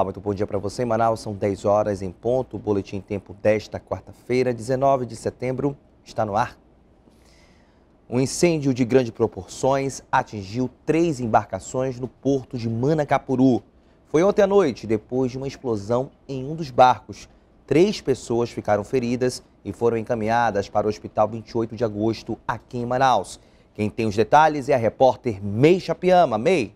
Olá, muito bom dia para você em Manaus. São 10 horas em ponto. O Boletim Tempo desta quarta-feira, 19 de setembro, está no ar. Um incêndio de grandes proporções atingiu três embarcações no porto de Manacapuru. Foi ontem à noite, depois de uma explosão em um dos barcos. Três pessoas ficaram feridas e foram encaminhadas para o Hospital 28 de Agosto, aqui em Manaus. Quem tem os detalhes é a repórter Mei Chapiama. Mei.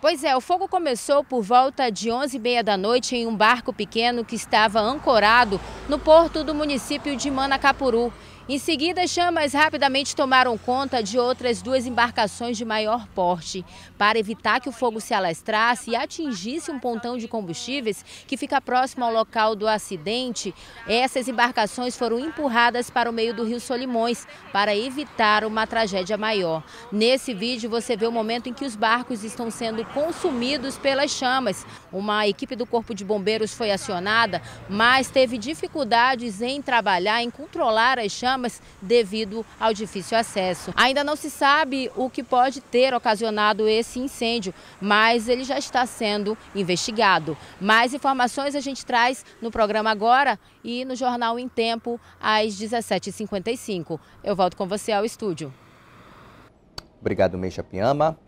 Pois é, o fogo começou por volta de 11h30 da noite em um barco pequeno que estava ancorado no porto do município de Manacapuru. Em seguida, chamas rapidamente tomaram conta de outras duas embarcações de maior porte. Para evitar que o fogo se alastrasse e atingisse um pontão de combustíveis que fica próximo ao local do acidente, essas embarcações foram empurradas para o meio do rio Solimões para evitar uma tragédia maior. Nesse vídeo, você vê o momento em que os barcos estão sendo consumidos pelas chamas. Uma equipe do Corpo de Bombeiros foi acionada, mas teve dificuldades em trabalhar, em controlar as chamas devido ao difícil acesso. Ainda não se sabe o que pode ter ocasionado esse incêndio, mas ele já está sendo investigado. Mais informações a gente traz no programa agora e no Jornal em Tempo às 17h55. Eu volto com você ao estúdio. Obrigado, Meixa Piama.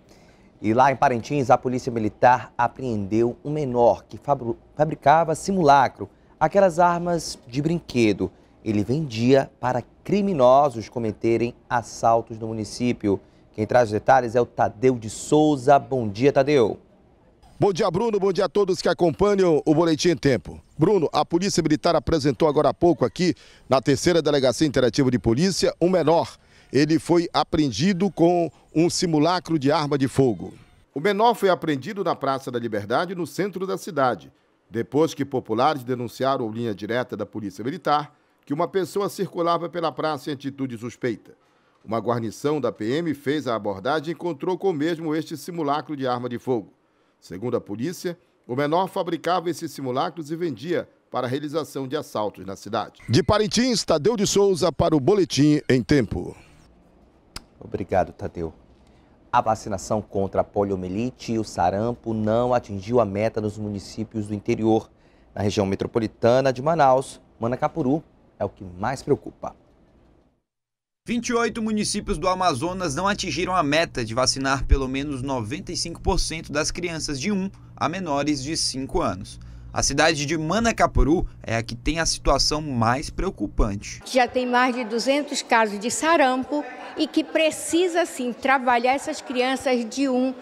E lá em Parintins, a Polícia Militar apreendeu um menor que fabricava simulacro, aquelas armas de brinquedo ele vendia para criminosos cometerem assaltos no município. Quem traz os detalhes é o Tadeu de Souza. Bom dia, Tadeu. Bom dia, Bruno. Bom dia a todos que acompanham o Boletim em Tempo. Bruno, a Polícia Militar apresentou agora há pouco aqui, na terceira Delegacia Interativa de Polícia, um menor. Ele foi apreendido com um simulacro de arma de fogo. O menor foi apreendido na Praça da Liberdade, no centro da cidade. Depois que populares denunciaram a linha direta da Polícia Militar, que uma pessoa circulava pela praça em atitude suspeita. Uma guarnição da PM fez a abordagem e encontrou com o mesmo este simulacro de arma de fogo. Segundo a polícia, o menor fabricava esses simulacros e vendia para a realização de assaltos na cidade. De Parintins, Tadeu de Souza para o Boletim em Tempo. Obrigado, Tadeu. A vacinação contra a poliomielite e o sarampo não atingiu a meta nos municípios do interior. Na região metropolitana de Manaus, Manacapuru é o que mais preocupa. 28 municípios do Amazonas não atingiram a meta de vacinar pelo menos 95% das crianças de 1 a menores de 5 anos. A cidade de Manacapuru é a que tem a situação mais preocupante. Já tem mais de 200 casos de sarampo e que precisa sim trabalhar essas crianças de 1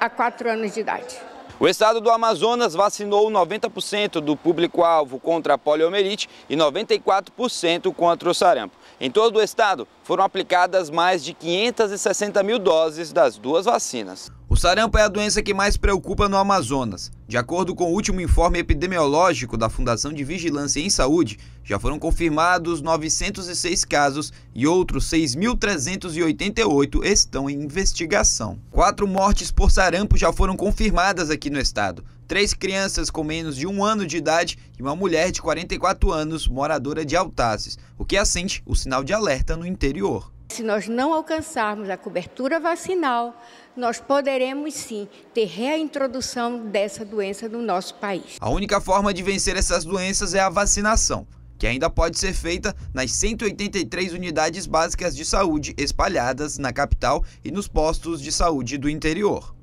a, 4 anos de idade. O estado do Amazonas vacinou 90% do público-alvo contra a poliomielite e 94% contra o sarampo. Em todo o estado, foram aplicadas mais de 560 mil doses das duas vacinas sarampo é a doença que mais preocupa no Amazonas. De acordo com o último informe epidemiológico da Fundação de Vigilância em Saúde, já foram confirmados 906 casos e outros 6.388 estão em investigação. Quatro mortes por sarampo já foram confirmadas aqui no estado. Três crianças com menos de um ano de idade e uma mulher de 44 anos, moradora de Altazes, o que acende o sinal de alerta no interior. Se nós não alcançarmos a cobertura vacinal, nós poderemos sim ter reintrodução dessa doença no nosso país. A única forma de vencer essas doenças é a vacinação, que ainda pode ser feita nas 183 unidades básicas de saúde espalhadas na capital e nos postos de saúde do interior.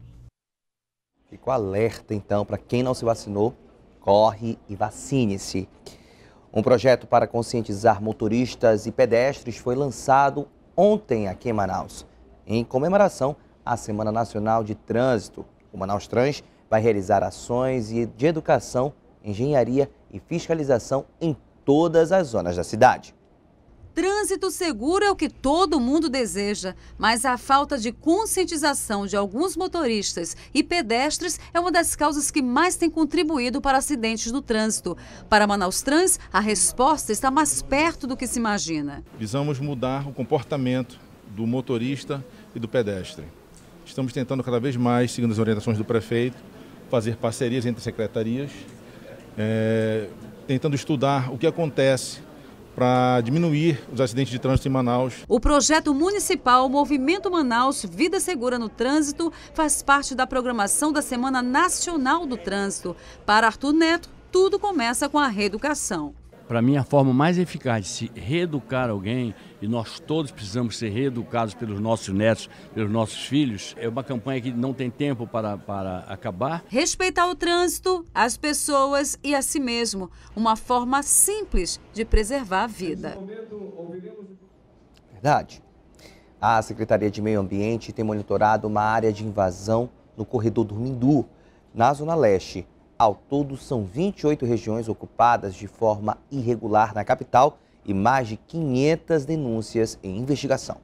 Fico alerta então para quem não se vacinou, corre e vacine-se. Um projeto para conscientizar motoristas e pedestres foi lançado ontem aqui em Manaus, em comemoração à Semana Nacional de Trânsito. O Manaus Trans vai realizar ações de educação, engenharia e fiscalização em todas as zonas da cidade. Trânsito seguro é o que todo mundo deseja, mas a falta de conscientização de alguns motoristas e pedestres é uma das causas que mais tem contribuído para acidentes no trânsito. Para Manaus Trans, a resposta está mais perto do que se imagina. Visamos mudar o comportamento do motorista e do pedestre. Estamos tentando cada vez mais, seguindo as orientações do prefeito, fazer parcerias entre secretarias, é, tentando estudar o que acontece para diminuir os acidentes de trânsito em Manaus. O projeto municipal Movimento Manaus Vida Segura no Trânsito faz parte da programação da Semana Nacional do Trânsito. Para Arthur Neto, tudo começa com a reeducação para mim, a forma mais eficaz de se reeducar alguém, e nós todos precisamos ser reeducados pelos nossos netos, pelos nossos filhos, é uma campanha que não tem tempo para, para acabar. Respeitar o trânsito, as pessoas e a si mesmo. Uma forma simples de preservar a vida. Verdade. A Secretaria de Meio Ambiente tem monitorado uma área de invasão no corredor do Mindu, na Zona Leste. Ao todo, são 28 regiões ocupadas de forma irregular na capital e mais de 500 denúncias em investigação.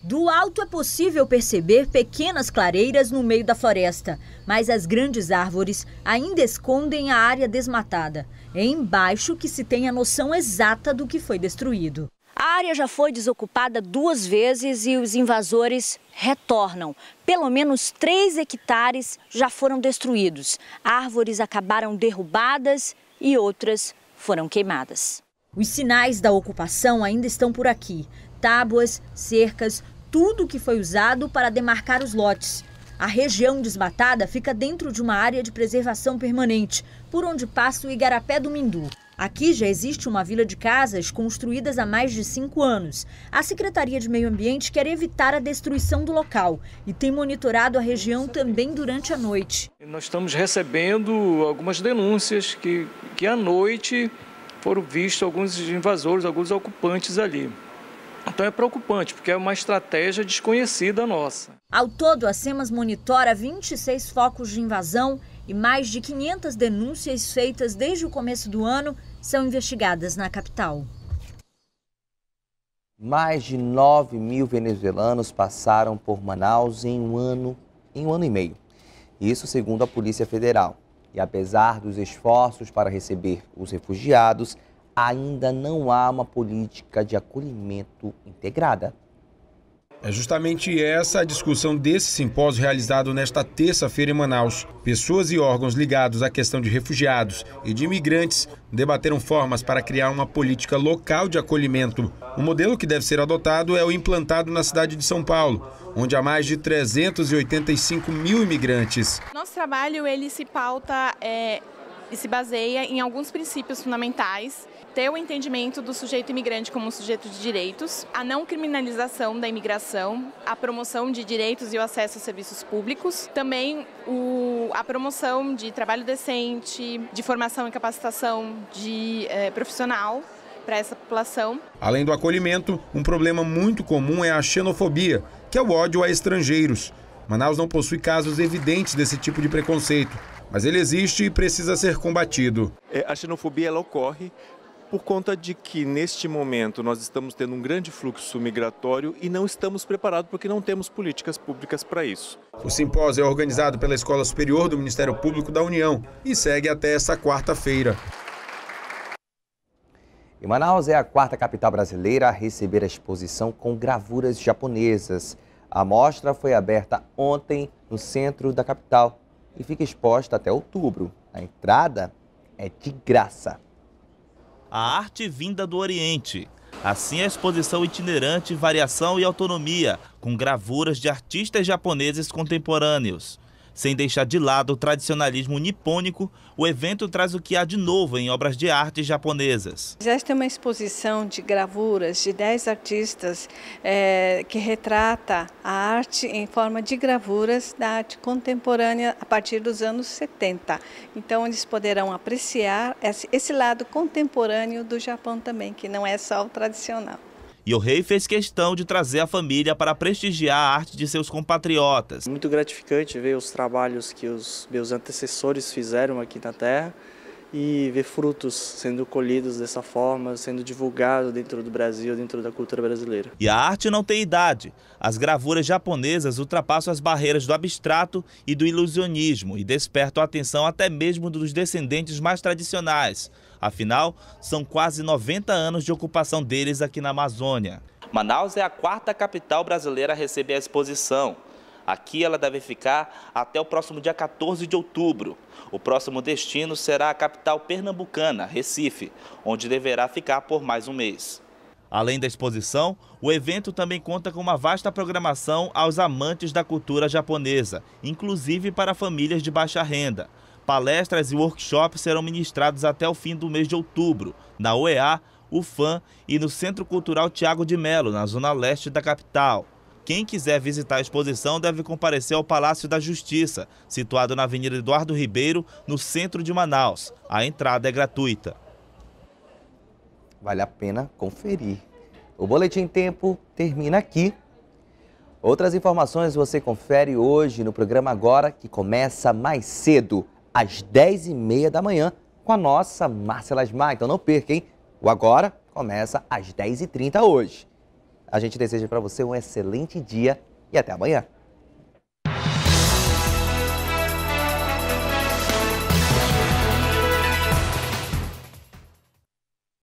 Do alto é possível perceber pequenas clareiras no meio da floresta, mas as grandes árvores ainda escondem a área desmatada. É embaixo que se tem a noção exata do que foi destruído. A área já foi desocupada duas vezes e os invasores retornam. Pelo menos três hectares já foram destruídos. Árvores acabaram derrubadas e outras foram queimadas. Os sinais da ocupação ainda estão por aqui: tábuas, cercas, tudo que foi usado para demarcar os lotes. A região desmatada fica dentro de uma área de preservação permanente, por onde passa o Igarapé do Mindu. Aqui já existe uma vila de casas construídas há mais de cinco anos. A Secretaria de Meio Ambiente quer evitar a destruição do local e tem monitorado a região também durante a noite. Nós estamos recebendo algumas denúncias que, que à noite foram vistos alguns invasores, alguns ocupantes ali. Então é preocupante, porque é uma estratégia desconhecida nossa. Ao todo, a SEMAS monitora 26 focos de invasão e mais de 500 denúncias feitas desde o começo do ano são investigadas na capital. Mais de 9 mil venezuelanos passaram por Manaus em um ano, em um ano e meio. Isso segundo a Polícia Federal. E apesar dos esforços para receber os refugiados, ainda não há uma política de acolhimento integrada. É justamente essa a discussão desse simpósio realizado nesta terça-feira em Manaus. Pessoas e órgãos ligados à questão de refugiados e de imigrantes debateram formas para criar uma política local de acolhimento. O modelo que deve ser adotado é o implantado na cidade de São Paulo, onde há mais de 385 mil imigrantes. Nosso trabalho ele se pauta é, e se baseia em alguns princípios fundamentais ter o entendimento do sujeito imigrante como um sujeito de direitos, a não criminalização da imigração, a promoção de direitos e o acesso a serviços públicos, também o, a promoção de trabalho decente, de formação e capacitação de eh, profissional para essa população. Além do acolhimento, um problema muito comum é a xenofobia, que é o ódio a estrangeiros. Manaus não possui casos evidentes desse tipo de preconceito, mas ele existe e precisa ser combatido. É, a xenofobia ela ocorre por conta de que neste momento nós estamos tendo um grande fluxo migratório e não estamos preparados porque não temos políticas públicas para isso. O simpósio é organizado pela Escola Superior do Ministério Público da União e segue até essa quarta-feira. E Manaus é a quarta capital brasileira a receber a exposição com gravuras japonesas. A mostra foi aberta ontem no centro da capital e fica exposta até outubro. A entrada é de graça a arte vinda do Oriente. Assim, a exposição itinerante Variação e Autonomia, com gravuras de artistas japoneses contemporâneos. Sem deixar de lado o tradicionalismo nipônico, o evento traz o que há de novo em obras de arte japonesas. Esta é uma exposição de gravuras de 10 artistas é, que retrata a arte em forma de gravuras da arte contemporânea a partir dos anos 70. Então eles poderão apreciar esse lado contemporâneo do Japão também, que não é só o tradicional. E o rei fez questão de trazer a família para prestigiar a arte de seus compatriotas. Muito gratificante ver os trabalhos que os meus antecessores fizeram aqui na terra e ver frutos sendo colhidos dessa forma, sendo divulgado dentro do Brasil, dentro da cultura brasileira. E a arte não tem idade. As gravuras japonesas ultrapassam as barreiras do abstrato e do ilusionismo e despertam a atenção até mesmo dos descendentes mais tradicionais. Afinal, são quase 90 anos de ocupação deles aqui na Amazônia. Manaus é a quarta capital brasileira a receber a exposição. Aqui ela deve ficar até o próximo dia 14 de outubro. O próximo destino será a capital pernambucana, Recife, onde deverá ficar por mais um mês. Além da exposição, o evento também conta com uma vasta programação aos amantes da cultura japonesa, inclusive para famílias de baixa renda. Palestras e workshops serão ministrados até o fim do mês de outubro, na OEA, UFAM e no Centro Cultural Tiago de Melo, na zona leste da capital. Quem quiser visitar a exposição deve comparecer ao Palácio da Justiça, situado na Avenida Eduardo Ribeiro, no centro de Manaus. A entrada é gratuita. Vale a pena conferir. O Boletim Tempo termina aqui. Outras informações você confere hoje no programa Agora, que começa mais cedo, às 10h30 da manhã, com a nossa Márcia Lasmar. Então não perca, hein? O Agora começa às 10h30 hoje. A gente deseja para você um excelente dia e até amanhã.